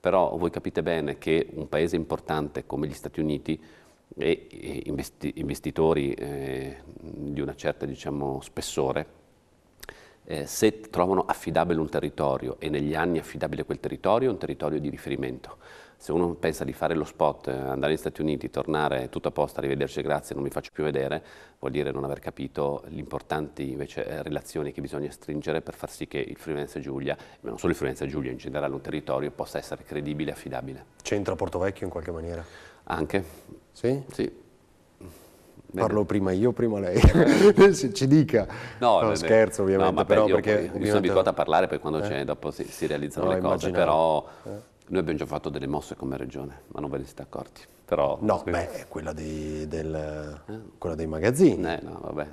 però voi capite bene che un paese importante come gli Stati Uniti e investi investitori eh, di una certa diciamo, spessore, eh, se trovano affidabile un territorio e negli anni affidabile quel territorio, è un territorio di riferimento se uno pensa di fare lo spot, eh, andare negli Stati Uniti, tornare tutto a posto, arrivederci, grazie, non mi faccio più vedere, vuol dire non aver capito le importanti invece eh, relazioni che bisogna stringere per far sì che il Friulense Giulia, ma non solo il Friulense Giulia, in generale un territorio, possa essere credibile e affidabile. C'entra Porto Vecchio in qualche maniera? Anche. Sì? Sì. Bene. Parlo prima io, prima lei, ci dica. No, no scherzo ovviamente, no, vabbè, però perché... Ovviamente... sono abituato a parlare, poi quando eh? dopo si, si realizzano no, le cose, immaginavo. però... Eh noi abbiamo già fatto delle mosse come regione, ma non ve ne siete accorti. Però, no, beh, è quella dei, del, eh? quella dei magazzini. Eh, no, vabbè.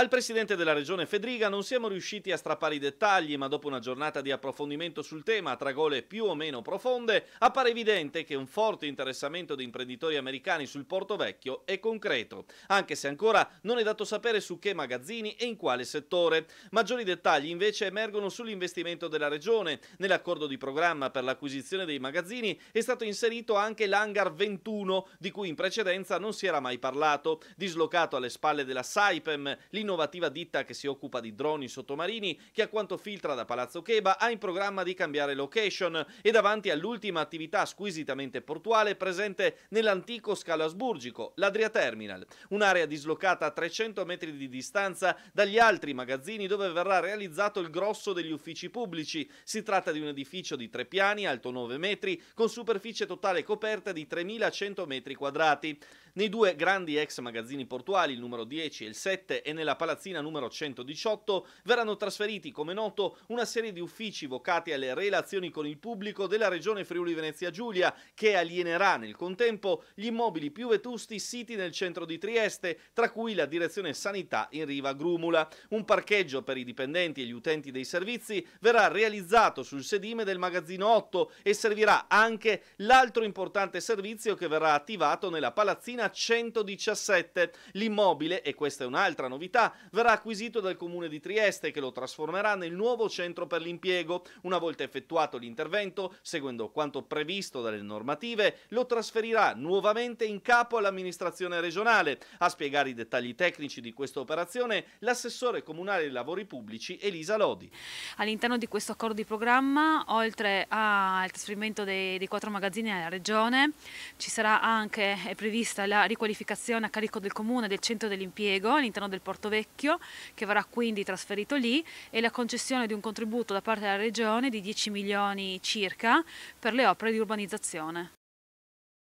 Al presidente della regione Fedriga non siamo riusciti a strappare i dettagli, ma dopo una giornata di approfondimento sul tema tra gole più o meno profonde, appare evidente che un forte interessamento di imprenditori americani sul Porto Vecchio è concreto, anche se ancora non è dato sapere su che magazzini e in quale settore. Maggiori dettagli invece emergono sull'investimento della regione. Nell'accordo di programma per l'acquisizione dei magazzini è stato inserito anche l'hangar 21, di cui in precedenza non si era mai parlato, dislocato alle spalle della Saipem, l'innovazione innovativa ditta che si occupa di droni sottomarini che a quanto filtra da Palazzo Cheba ha in programma di cambiare location e davanti all'ultima attività squisitamente portuale presente nell'antico scalo asburgico, l'Adria Terminal, un'area dislocata a 300 metri di distanza dagli altri magazzini dove verrà realizzato il grosso degli uffici pubblici. Si tratta di un edificio di tre piani, alto 9 metri, con superficie totale coperta di 3.100 metri quadrati nei due grandi ex magazzini portuali, il numero 10 e il 7, e nella palazzina numero 118, verranno trasferiti, come noto, una serie di uffici vocati alle relazioni con il pubblico della regione Friuli Venezia Giulia, che alienerà nel contempo gli immobili più vetusti siti nel centro di Trieste, tra cui la direzione sanità in riva Grumula. Un parcheggio per i dipendenti e gli utenti dei servizi verrà realizzato sul sedime del magazzino 8 e servirà anche l'altro importante servizio che verrà attivato nella palazzina 117. L'immobile, e questa è un'altra novità, verrà acquisito dal comune di Trieste che lo trasformerà nel nuovo centro per l'impiego. Una volta effettuato l'intervento, seguendo quanto previsto dalle normative, lo trasferirà nuovamente in capo all'amministrazione regionale. A spiegare i dettagli tecnici di questa operazione l'assessore comunale dei lavori pubblici Elisa Lodi. All'interno di questo accordo di programma, oltre al trasferimento dei, dei quattro magazzini alla regione, ci sarà anche prevista la della riqualificazione a carico del comune del centro dell'impiego all'interno del Porto Vecchio che verrà quindi trasferito lì e la concessione di un contributo da parte della regione di 10 milioni circa per le opere di urbanizzazione.